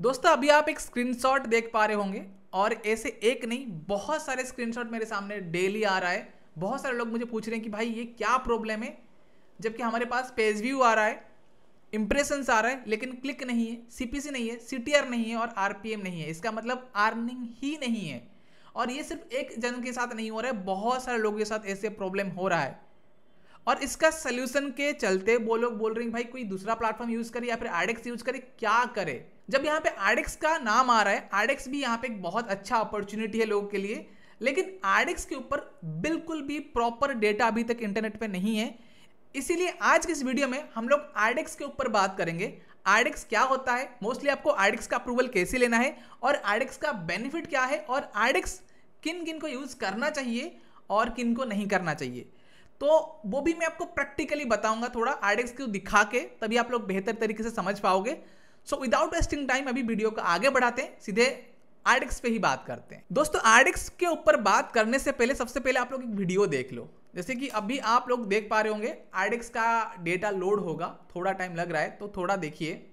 दोस्तों अभी आप एक स्क्रीनशॉट देख पा रहे होंगे और ऐसे एक नहीं बहुत सारे स्क्रीनशॉट मेरे सामने डेली आ रहा है बहुत सारे लोग मुझे पूछ रहे हैं कि भाई ये क्या प्रॉब्लम है जबकि हमारे पास पेज व्यू आ रहा है इंप्रेशन आ रहा है लेकिन क्लिक नहीं है सीपीसी नहीं है सी नहीं है और आर नहीं है इसका मतलब अर्निंग ही नहीं है और ये सिर्फ एक जन के साथ नहीं हो रहा है बहुत सारे लोगों के साथ ऐसे प्रॉब्लम हो रहा है और इसका सल्यूशन के चलते वो लोग बोल रहे हैं भाई कोई दूसरा प्लेटफॉर्म यूज़ करे या फिर एडेक्स यूज़ करे क्या करे जब यहाँ पे आर का नाम आ रहा है आर भी यहाँ पे एक बहुत अच्छा अपॉर्चुनिटी है लोगों के लिए लेकिन आर के ऊपर बिल्कुल भी प्रॉपर डेटा अभी तक इंटरनेट पे नहीं है इसीलिए आज के इस वीडियो में हम लोग आर के ऊपर बात करेंगे आर क्या होता है मोस्टली आपको आर का अप्रूवल कैसे लेना है और आर का बेनिफिट क्या है और आर किन किन को यूज़ करना चाहिए और किन को नहीं करना चाहिए तो वो भी मैं आपको प्रैक्टिकली बताऊंगा थोड़ा आर को दिखा के तभी आप लोग बेहतर तरीके से समझ पाओगे सो विदाउट वेस्टिंग टाइम अभी वीडियो को आगे बढ़ाते हैं सीधे आर्डिक्स पे ही बात करते हैं दोस्तों आर्डिक्स के ऊपर बात करने से पहले सबसे पहले आप लोग एक वीडियो देख लो जैसे कि अभी आप लोग देख पा रहे होंगे आर्डिक्स का डेटा लोड होगा थोड़ा टाइम लग रहा है तो थोड़ा देखिए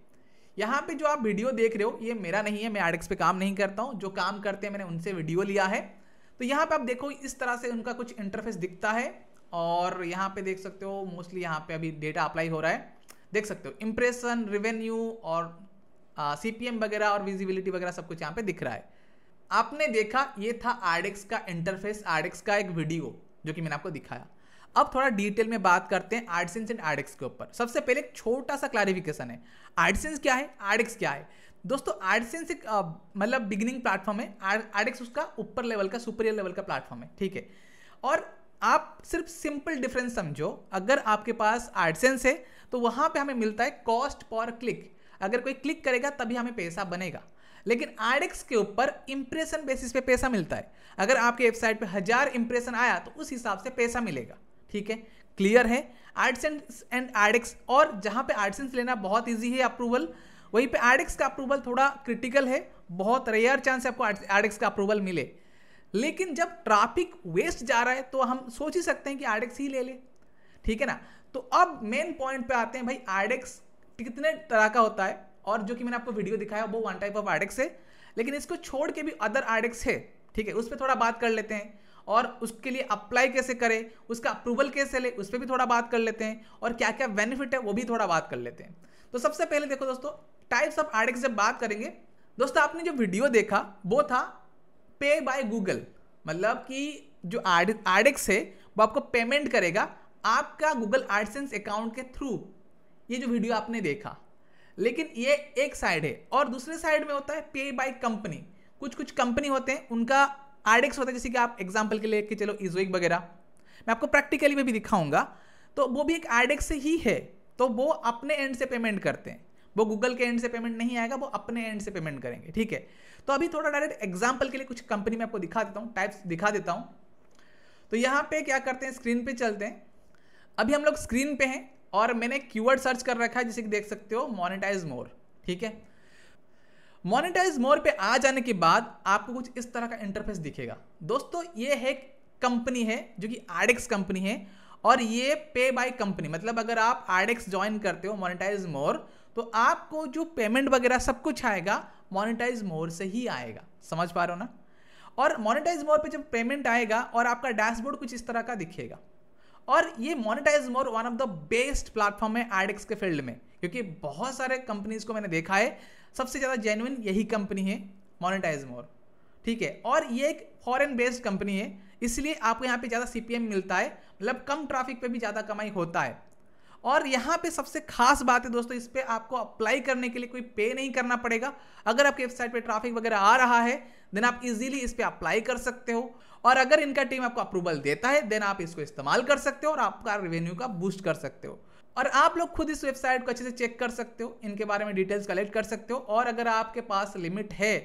यहाँ पे जो आप वीडियो देख रहे हो ये मेरा नहीं है मैं आर्डिक्स पे काम नहीं करता हूँ जो काम करते हैं मैंने उनसे वीडियो लिया है तो यहाँ पे आप देखो इस तरह से उनका कुछ इंटरफेस दिखता है और यहाँ पे देख सकते हो मोस्टली यहाँ पे अभी डेटा अप्लाई हो रहा है देख सकते हो इंप्रेशन रिवेन्यू और सी वगैरह और विजिबिलिटी वगैरह सब कुछ यहाँ पे दिख रहा है आपने देखा ये था आर का इंटरफेस आर का एक वीडियो जो कि मैंने आपको दिखाया अब थोड़ा डिटेल में बात करते हैं आर्डसेंस एंड आर्डेक्स के ऊपर सबसे पहले एक छोटा सा क्लैरिफिकेशन है आर्डसेंस क्या है आर्डेक्स क्या है दोस्तों आर्डसेंस एक मतलब बिगिनिंग प्लेटफॉर्म है आर्डेक्स उसका ऊपर लेवल का सुपीरियर लेवल का प्लेटफॉर्म है ठीक है और आप सिर्फ सिंपल डिफरेंस समझो अगर आपके पास आर्टसेंस है तो वहां पे हमें मिलता है कॉस्ट पर क्लिक अगर कोई क्लिक करेगा तभी हमें पैसा बनेगा लेकिन आर के ऊपर इंप्रेशन बेसिस पे पैसा मिलता है अगर आपके वेबसाइट पे हज़ार इंप्रेशन आया तो उस हिसाब से पैसा मिलेगा ठीक है क्लियर है आर्टसेंस एंड आर और जहां पे आर्टसेंस लेना बहुत ईजी है अप्रूवल वहीं पे आर का अप्रूवल थोड़ा क्रिटिकल है बहुत रेयर चांस है आपको आर का अप्रूवल मिले लेकिन जब ट्रैफिक वेस्ट जा रहा है तो हम सोच ही सकते हैं कि आरडेक्स ही ले ले ठीक है ना तो अब मेन पॉइंट पे आते हैं भाई आरडेक्स कितने तरह का होता है और जो कि मैंने आपको वीडियो दिखाया वो वन टाइप ऑफ आरडेक्स है लेकिन इसको छोड़ के भी अदर आरडेक्स है ठीक है उस पर थोड़ा बात कर लेते हैं और उसके लिए अप्लाई कैसे करें उसका अप्रूवल कैसे ले उस पर भी थोड़ा बात कर लेते हैं और क्या क्या बेनिफिट है वो भी थोड़ा बात कर लेते हैं तो सबसे पहले देखो दोस्तों टाइप्स ऑफ आर जब बात करेंगे दोस्तों आपने जो वीडियो देखा वो था पे बाय गूगल मतलब कि जो आड आड, है वो आपको पेमेंट करेगा आपका गूगल आर्टसेंस अकाउंट के थ्रू ये जो वीडियो आपने देखा लेकिन ये एक साइड है और दूसरे साइड में होता है पे बाय कंपनी कुछ कुछ कंपनी होते हैं उनका आर होता है जैसे कि आप एग्जाम्पल के लिए कि चलो इजोइक वगैरह मैं आपको प्रैक्टिकली में भी दिखाऊंगा तो वो भी एक आर ही है तो वो अपने एंड से पेमेंट करते हैं वो गूगल के एंड से पेमेंट नहीं आएगा वो अपने एंड से पेमेंट करेंगे ठीक है तो अभी थोड़ा डायरेक्ट एग्जाम्पल के लिए कुछ कंपनी में आपको दिखा देता हूँ टाइप्स दिखा देता हूँ तो यहाँ पे क्या करते हैं स्क्रीन पे चलते हैं अभी हम लोग स्क्रीन पे हैं और मैंने कीवर्ड सर्च कर रखा है जिसे कि देख सकते हो मोनेटाइज मोर ठीक है मोनेटाइज मोर पे आ जाने के बाद आपको कुछ इस तरह का इंटरफेस दिखेगा दोस्तों ये है कंपनी है जो कि आरडेक्स कंपनी है और ये पे बाय कंपनी मतलब अगर आप आरडेक्स ज्वाइन करते हो मोनिटाइज मोर तो आपको जो पेमेंट वगैरह सब कुछ आएगा मोनिटाइज मोर से ही आएगा समझ पा रहे हो ना और मोनिटाइज मोर पे जब पेमेंट आएगा और आपका डैशबोर्ड कुछ इस तरह का दिखेगा और ये monetize more one of the best platform है आरडेक्स के फील्ड में क्योंकि बहुत सारे कंपनीज को मैंने देखा है सबसे ज़्यादा जेन्युन यही कंपनी है मोनिटाइज मोर ठीक है और ये एक फॉरेन बेस्ड कंपनी है इसलिए आपको यहाँ पे ज़्यादा सी मिलता है मतलब कम ट्रैफिक पे भी ज़्यादा कमाई होता है और यहाँ पे सबसे खास बात है दोस्तों इस पर आपको अप्लाई करने के लिए कोई पे नहीं करना पड़ेगा अगर आपकी वेबसाइट पे ट्रैफिक वगैरह आ रहा है देन आप इजीली इस पर अप्लाई कर सकते हो और अगर इनका टीम आपको अप्रूवल देता है देन आप इसको इस्तेमाल कर सकते हो और आपका रेवेन्यू का बूस्ट कर सकते हो और आप लोग खुद इस वेबसाइट को अच्छे से चेक कर सकते हो इनके बारे में डिटेल्स कलेक्ट कर सकते हो और अगर आपके पास लिमिट है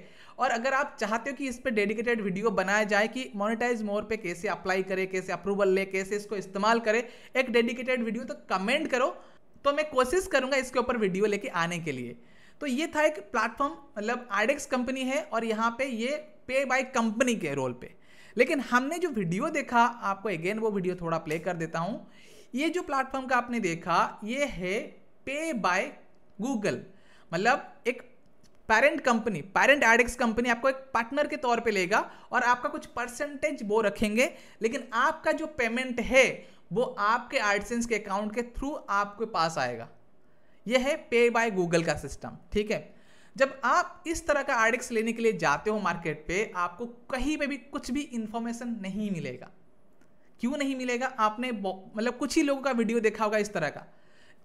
और अगर आप चाहते हो कि इस पर डेडिकेटेड वीडियो बनाया जाए कि मोनिटाइज मोर पे कैसे अप्लाई करें कैसे अप्रूवल ले कैसे इसको इस्तेमाल करें एक डेडिकेटेड वीडियो तो कमेंट करो तो मैं कोशिश करूंगा इसके ऊपर वीडियो लेके आने के लिए तो ये था एक प्लेटफॉर्म मतलब आइडेक्स कंपनी है और यहाँ पे ये पे बाय कंपनी के रोल पे लेकिन हमने जो वीडियो देखा आपको अगेन वो वीडियो थोड़ा प्ले कर देता हूँ ये जो प्लेटफॉर्म का आपने देखा ये है पे बाय गूगल मतलब एक parent company parent AdX company आपको एक पार्टनर के तौर पे लेगा और आपका कुछ परसेंटेज वो रखेंगे लेकिन आपका जो पेमेंट है वो आपके एडसेंस के अकाउंट के थ्रू आपके पास आएगा यह है पे बाय गूगल का सिस्टम ठीक है जब आप इस तरह का एडेक्स लेने के लिए जाते हो मार्केट पे आपको कहीं पे भी कुछ भी इंफॉर्मेशन नहीं मिलेगा क्यों नहीं मिलेगा आपने मतलब कुछ ही लोगों का वीडियो देखा होगा इस तरह का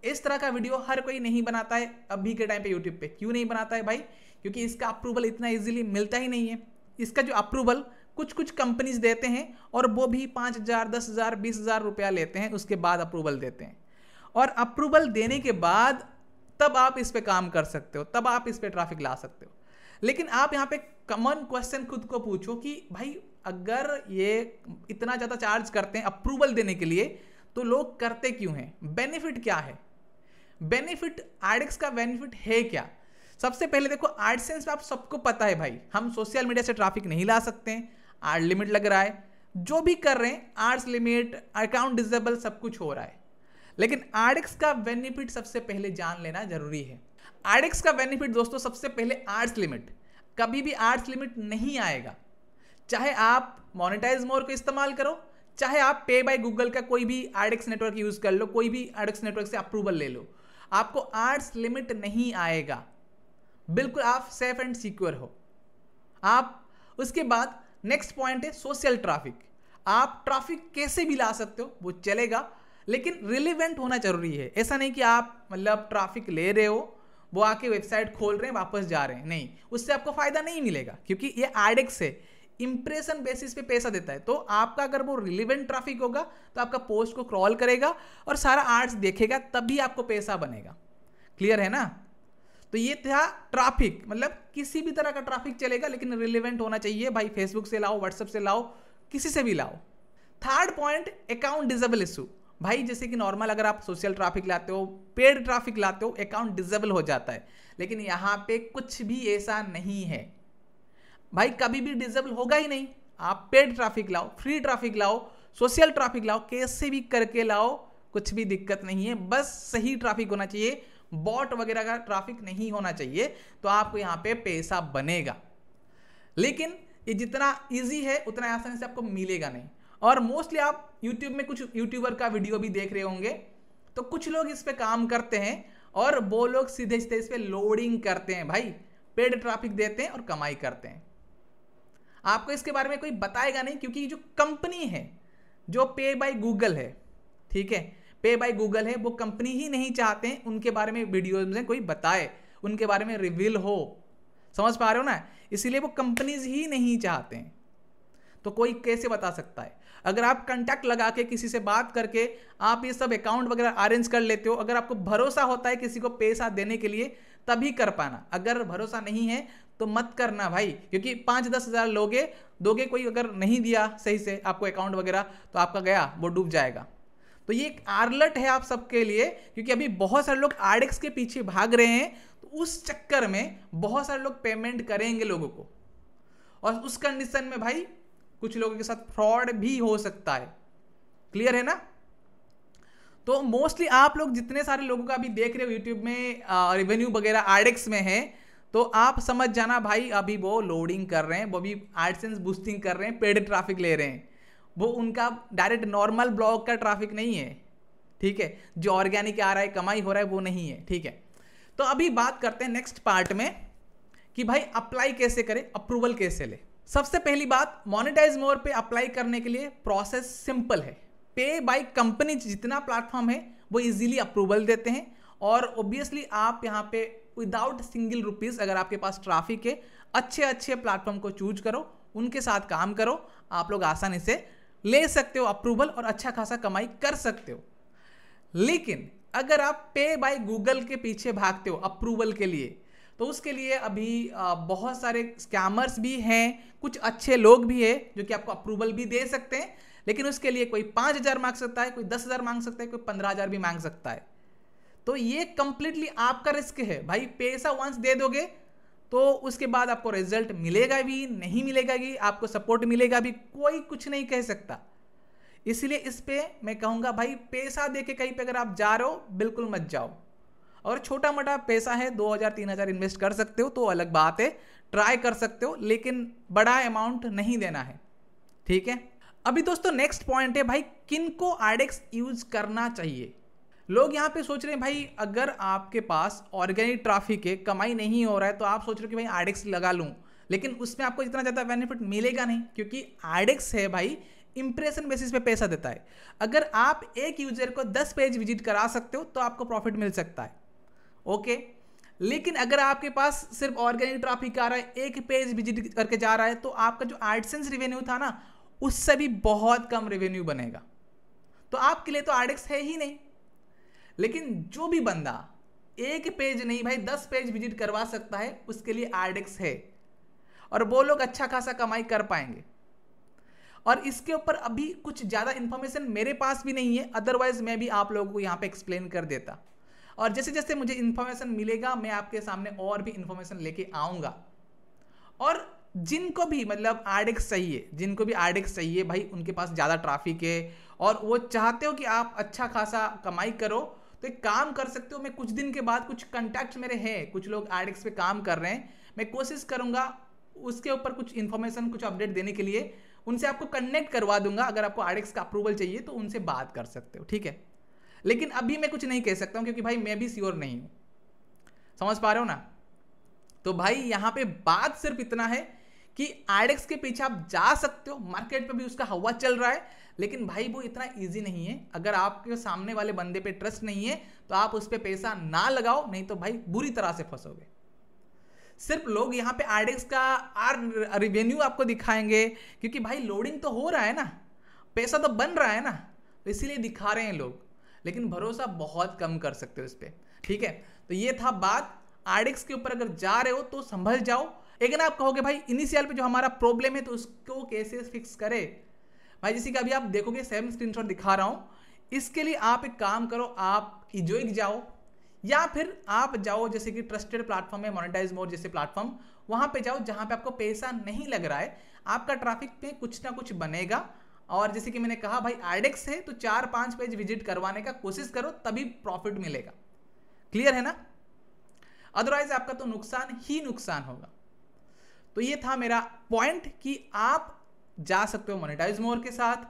इस तरह का वीडियो हर कोई नहीं बनाता है अभी के टाइम पे यूट्यूब पे क्यों नहीं बनाता है भाई क्योंकि इसका अप्रूवल इतना इजीली मिलता ही नहीं है इसका जो अप्रूवल कुछ कुछ कंपनीज देते हैं और वो भी पाँच हज़ार दस हज़ार बीस हज़ार रुपया लेते हैं उसके बाद अप्रूवल देते हैं और अप्रूवल देने के बाद तब आप इस पर काम कर सकते हो तब आप इस पर ट्रैफिक ला सकते हो लेकिन आप यहाँ पे कॉमन क्वेश्चन खुद को पूछो कि भाई अगर ये इतना ज़्यादा चार्ज करते हैं अप्रूवल देने के लिए तो लोग करते क्यों हैं बेनिफिट क्या है बेनिफिट आर्डिक्स का बेनिफिट है क्या सबसे पहले देखो आर्टसेंस में आप सबको पता है भाई हम सोशल मीडिया से ट्रैफिक नहीं ला सकते हैं लिमिट लग रहा है जो भी कर रहे हैं आर्ट्स लिमिट अकाउंट डिजेबल सब कुछ हो रहा है लेकिन आर्डिक्स का बेनिफिट सबसे पहले जान लेना जरूरी है आर्डिक्स का बेनिफिट दोस्तों सबसे पहले आर्ट्स लिमिट कभी भी आर्ट्स लिमिट नहीं आएगा चाहे आप मोनिटाइज मोर को इस्तेमाल करो चाहे आप पे बाय गूगल का कोई भी आरडेक्स नेटवर्क यूज़ कर लो कोई भी आरडेक्स नेटवर्क से अप्रूवल ले लो आपको आर्ट्स लिमिट नहीं आएगा बिल्कुल आप सेफ एंड सिक्योर हो आप उसके बाद नेक्स्ट पॉइंट है सोशल ट्रैफिक आप ट्रैफिक कैसे भी ला सकते हो वो चलेगा लेकिन रिलेवेंट होना जरूरी है ऐसा नहीं कि आप मतलब ट्रैफिक ले रहे हो वो आके वेबसाइट खोल रहे हैं वापस जा रहे हैं नहीं उससे आपको फ़ायदा नहीं मिलेगा क्योंकि ये आर्डेक्स है इंप्रेशन बेसिस पे पैसा देता है तो आपका अगर वो रिलेवेंट ट्रैफिक होगा तो आपका पोस्ट को क्रॉल करेगा और सारा आर्ट्स देखेगा तभी आपको पैसा बनेगा क्लियर है ना तो ये था ट्रैफिक मतलब किसी भी तरह का ट्रैफिक चलेगा लेकिन रिलेवेंट होना चाहिए भाई फेसबुक से लाओ व्हाट्सअप से लाओ किसी से भी लाओ third point account disable issue भाई जैसे कि नॉर्मल अगर आप सोशल ट्रैफिक लाते हो पेड ट्रैफिक लाते हो अकाउंट डिजेबल हो जाता है लेकिन यहाँ पे कुछ भी ऐसा नहीं है भाई कभी भी डिजेबल होगा ही नहीं आप पेड ट्रैफिक लाओ फ्री ट्रैफिक लाओ सोशल ट्रैफिक लाओ कैसे भी करके लाओ कुछ भी दिक्कत नहीं है बस सही ट्रैफिक होना चाहिए बॉट वगैरह का ट्रैफिक नहीं होना चाहिए तो आपको यहाँ पे पैसा बनेगा लेकिन ये जितना इजी है उतना आसानी से आपको मिलेगा नहीं और मोस्टली आप यूट्यूब में कुछ यूट्यूबर का वीडियो भी देख रहे होंगे तो कुछ लोग इस पर काम करते हैं और वो लोग सीधे सीधे इस पर लोडिंग करते हैं भाई पेड ट्रैफिक देते हैं और कमाई करते हैं आपको इसके बारे में कोई बताएगा नहीं क्योंकि जो कंपनी है जो पे बाय गूगल है ठीक है पे बाय गूगल है वो कंपनी ही नहीं चाहते हैं उनके बारे में वीडियो में कोई बताए उनके बारे में रिवील हो समझ पा रहे हो ना इसीलिए वो कंपनीज ही नहीं चाहते हैं तो कोई कैसे बता सकता है अगर आप कंटैक्ट लगा के किसी से बात करके आप ये सब अकाउंट वगैरह अरेंज कर लेते हो अगर आपको भरोसा होता है किसी को पैसा देने के लिए तभी कर पाना अगर भरोसा नहीं है तो मत करना भाई क्योंकि पाँच दस हज़ार लोगे दोगे कोई अगर नहीं दिया सही से आपको अकाउंट वगैरह तो आपका गया वो डूब जाएगा तो ये एक आर्लट है आप सबके लिए क्योंकि अभी बहुत सारे लोग आरडेक्स के पीछे भाग रहे हैं तो उस चक्कर में बहुत सारे लोग पेमेंट करेंगे लोगों को और उस कंडीशन में भाई कुछ लोगों के साथ फ्रॉड भी हो सकता है क्लियर है ना तो मोस्टली आप लोग जितने सारे लोगों का अभी देख रहे हो यूट्यूब में रेवेन्यू वगैरह आरडेक्स में है तो आप समझ जाना भाई अभी वो लोडिंग कर रहे हैं वो भी एडसेंस बूस्टिंग कर रहे हैं पेड ट्रैफिक ले रहे हैं वो उनका डायरेक्ट नॉर्मल ब्लॉग का ट्रैफिक नहीं है ठीक है जो ऑर्गेनिक आ रहा है कमाई हो रहा है वो नहीं है ठीक है तो अभी बात करते हैं नेक्स्ट पार्ट में कि भाई अप्लाई कैसे करें अप्रूवल कैसे ले सबसे पहली बात मोनेटाइज मोर पे अप्लाई करने के लिए प्रोसेस सिंपल है पे बाय कंपनी जितना प्लेटफॉर्म है वो इजीली अप्रूवल देते हैं और ऑब्वियसली आप यहाँ पे विदाउट सिंगल रुपीज़ अगर आपके पास ट्राफिक है अच्छे अच्छे प्लेटफॉर्म को चूज करो उनके साथ काम करो आप लोग आसानी से ले सकते हो अप्रूवल और अच्छा खासा कमाई कर सकते हो लेकिन अगर आप पे बाय गूगल के पीछे भागते हो अप्रूवल के लिए तो उसके लिए अभी बहुत सारे स्कैमर्स भी हैं कुछ अच्छे लोग भी हैं जो कि आपको अप्रूवल भी दे सकते हैं लेकिन उसके लिए कोई पाँच हज़ार मांग सकता है कोई दस हज़ार मांग सकता है कोई पंद्रह हज़ार भी मांग सकता है तो ये कंप्लीटली आपका रिस्क है भाई पैसा वंस दे दोगे तो उसके बाद आपको रिजल्ट मिलेगा भी नहीं मिलेगा भी आपको सपोर्ट मिलेगा भी कोई कुछ नहीं कह सकता इसलिए इस पर मैं कहूँगा भाई पैसा दे के कहीं पर अगर आप जा रहे हो बिल्कुल मत जाओ और छोटा मोटा पैसा है दो हज़ार तीन हज़ार इन्वेस्ट कर सकते हो तो अलग बात है ट्राई कर सकते हो लेकिन बड़ा अमाउंट नहीं देना है ठीक है अभी दोस्तों नेक्स्ट पॉइंट है भाई किन को आइडेक्स यूज करना चाहिए लोग यहाँ पे सोच रहे हैं भाई अगर आपके पास ऑर्गेनिक ट्राफिक है कमाई नहीं हो रहा है तो आप सोच रहे हो कि भाई आडेक्स लगा लूँ लेकिन उसमें आपको इतना ज़्यादा बेनिफिट मिलेगा नहीं क्योंकि आडेक्स है भाई इंप्रेशन बेसिस पे पैसा देता है अगर आप एक यूजर को दस पेज विजिट करा सकते हो तो आपको प्रॉफिट मिल सकता है ओके लेकिन अगर आपके पास सिर्फ ऑर्गेनिक ट्राफिक आ रहा है एक पेज विजिट करके जा रहा है तो आपका जो आर्टसेंस रिवेन्यू था ना उससे भी बहुत कम रेवेन्यू बनेगा तो आपके लिए तो आर्डेक्स है ही नहीं लेकिन जो भी बंदा एक पेज नहीं भाई दस पेज विजिट करवा सकता है उसके लिए आरडेक्स है और वो लोग अच्छा खासा कमाई कर पाएंगे और इसके ऊपर अभी कुछ ज़्यादा इन्फॉर्मेशन मेरे पास भी नहीं है अदरवाइज मैं भी आप लोगों को यहाँ पे एक्सप्लेन कर देता और जैसे जैसे मुझे इन्फॉर्मेशन मिलेगा मैं आपके सामने और भी इन्फॉर्मेशन लेके आऊँगा और जिनको भी मतलब आरडेक्स चाहिए जिनको भी आरडेक्स चाहिए भाई उनके पास ज़्यादा ट्राफिक है और वो चाहते हो कि आप अच्छा खासा कमाई करो तो एक काम कर सकते हो मैं कुछ दिन के बाद कुछ कंटेक्ट मेरे हैं कुछ लोग एडिक्स पे काम कर रहे हैं मैं कोशिश करूंगा उसके ऊपर कुछ इन्फॉर्मेशन कुछ अपडेट देने के लिए उनसे आपको कनेक्ट करवा दूंगा अगर आपको आरएक्स का अप्रूवल चाहिए तो उनसे बात कर सकते हो ठीक है लेकिन अभी मैं कुछ नहीं कह सकता हूँ क्योंकि भाई मैं भी श्योर नहीं हूँ समझ पा रहे हो ना तो भाई यहाँ पे बात सिर्फ इतना है कि आरएक्स के पीछे आप जा सकते हो मार्केट पे भी उसका हवा चल रहा है लेकिन भाई वो इतना ईजी नहीं है अगर आपके सामने वाले बंदे पे ट्रस्ट नहीं है तो आप उस पर पैसा ना लगाओ नहीं तो भाई बुरी तरह से फंसोगे सिर्फ लोग यहाँ पे आरडेक्स का आर रिवेन्यू आपको दिखाएंगे क्योंकि भाई लोडिंग तो हो रहा है ना पैसा तो बन रहा है ना तो इसीलिए दिखा रहे हैं लोग लेकिन भरोसा बहुत कम कर सकते हो इस पर ठीक है तो ये था बात आरडेक्स के ऊपर अगर जा रहे हो तो संभल जाओ लेकिन आप कहोगे भाई इनिशियल पे जो हमारा प्रॉब्लम है तो उसको कैसे फिक्स करें भाई जैसे कि अभी आप देखोगे सेम स्क्रीन दिखा रहा हूँ इसके लिए आप एक काम करो आप इजोइक जाओ या फिर आप जाओ जैसे कि ट्रस्टेड प्लेटफॉर्म है मोनेटाइज मोड जैसे प्लेटफॉर्म वहाँ पे जाओ जहाँ पे आपको पैसा नहीं लग रहा है आपका ट्रैफिक पे कुछ ना कुछ बनेगा और जैसे कि मैंने कहा भाई आइडेक्स है तो चार पांच पेज विजिट करवाने का कोशिश करो तभी प्रॉफिट मिलेगा क्लियर है ना अदरवाइज आपका तो नुकसान ही नुकसान होगा तो ये था मेरा पॉइंट कि आप जा सकते हो मोनेटाइज मोर के साथ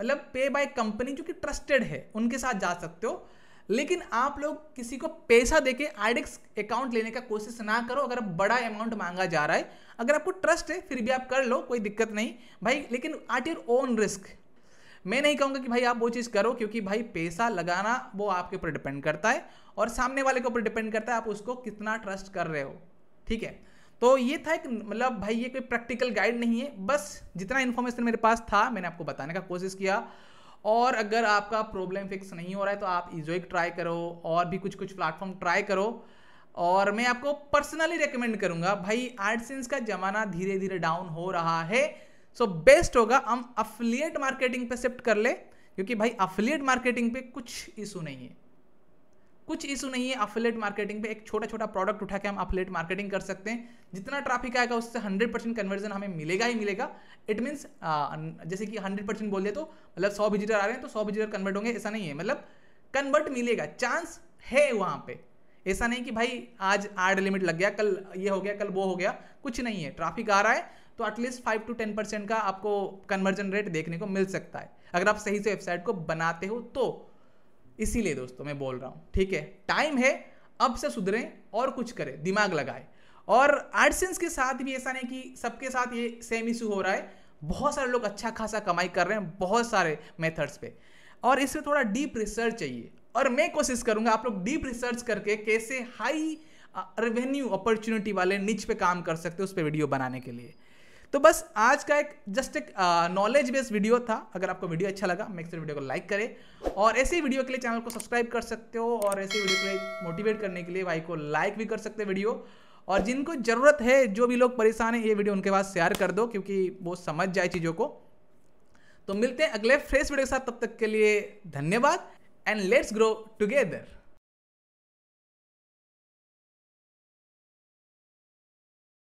मतलब पे बाय कंपनी जो कि ट्रस्टेड है उनके साथ जा सकते हो लेकिन आप लोग किसी को पैसा देके आईडेक्स अकाउंट लेने का कोशिश ना करो अगर बड़ा अमाउंट मांगा जा रहा है अगर आपको ट्रस्ट है फिर भी आप कर लो कोई दिक्कत नहीं भाई लेकिन आट योर ओन रिस्क मैं नहीं कहूँगा कि भाई आप वो चीज़ करो क्योंकि भाई पैसा लगाना वो आपके ऊपर डिपेंड करता है और सामने वाले के ऊपर डिपेंड करता है आप उसको कितना ट्रस्ट कर रहे हो ठीक है तो ये था एक मतलब भाई ये कोई प्रैक्टिकल गाइड नहीं है बस जितना इन्फॉर्मेशन मेरे पास था मैंने आपको बताने का कोशिश किया और अगर आपका प्रॉब्लम फिक्स नहीं हो रहा है तो आप इजोइक ट्राई करो और भी कुछ कुछ प्लेटफॉर्म ट्राई करो और मैं आपको पर्सनली रिकमेंड करूंगा भाई सेंस का ज़माना धीरे धीरे डाउन हो रहा है सो so, बेस्ट होगा हम अफिलियट मार्केटिंग पे शिफ्ट कर ले क्योंकि भाई अफिलियट मार्केटिंग पे कुछ इशू नहीं है कुछ इशू नहीं है अफिलेट मार्केटिंग पे एक छोटा छोटा प्रोडक्ट उठा के हम अफिलेट मार्केटिंग कर सकते हैं जितना ट्रैफिक आएगा उससे हंड्रेड परसेंट कन्वर्जन हमें मिलेगा ही मिलेगा इट मीन्स जैसे कि हंड्रेड परसेंट बोल दे तो मतलब सौ विजिटर आ रहे हैं तो सौ विजिटर कन्वर्ट होंगे ऐसा नहीं है मतलब कन्वर्ट मिलेगा चांस है वहाँ पे ऐसा नहीं कि भाई आज आर्ड लिमिट लग गया कल ये हो गया कल वो हो गया कुछ नहीं है ट्रैफिक आ रहा है तो at least five to ten percent का आपको कन्वर्जन रेट देखने को मिल सकता है अगर आप सही से वेबसाइट को बनाते हो तो इसीलिए दोस्तों मैं बोल रहा हूँ ठीक है टाइम है अब से सुधरें और कुछ करें दिमाग लगाएं और आर्टसेंस के साथ भी ऐसा नहीं कि सबके साथ ये सेम इशू हो रहा है बहुत सारे लोग अच्छा खासा कमाई कर रहे हैं बहुत सारे मेथड्स पे और इससे थोड़ा डीप रिसर्च चाहिए और मैं कोशिश करूंगा आप लोग डीप रिसर्च करके कैसे हाई रेवेन्यू अपॉर्चुनिटी वाले नीच पे काम कर सकते हैं उस पर वीडियो बनाने के लिए तो बस आज का एक जस्ट एक नॉलेज बेस्ड वीडियो था अगर आपको वीडियो अच्छा लगा मेक वीडियो को लाइक करें और ऐसे वीडियो के लिए चैनल को सब्सक्राइब कर सकते हो और ऐसे वीडियो के लिए मोटिवेट करने के लिए भाई को लाइक भी कर सकते वीडियो और जिनको ज़रूरत है जो भी लोग परेशान हैं ये वीडियो उनके पास शेयर कर दो क्योंकि वो समझ जाए चीज़ों को तो मिलते हैं अगले फ्रेश वीडियो के साथ तब तक के लिए धन्यवाद एंड लेट्स ग्रो टुगेदर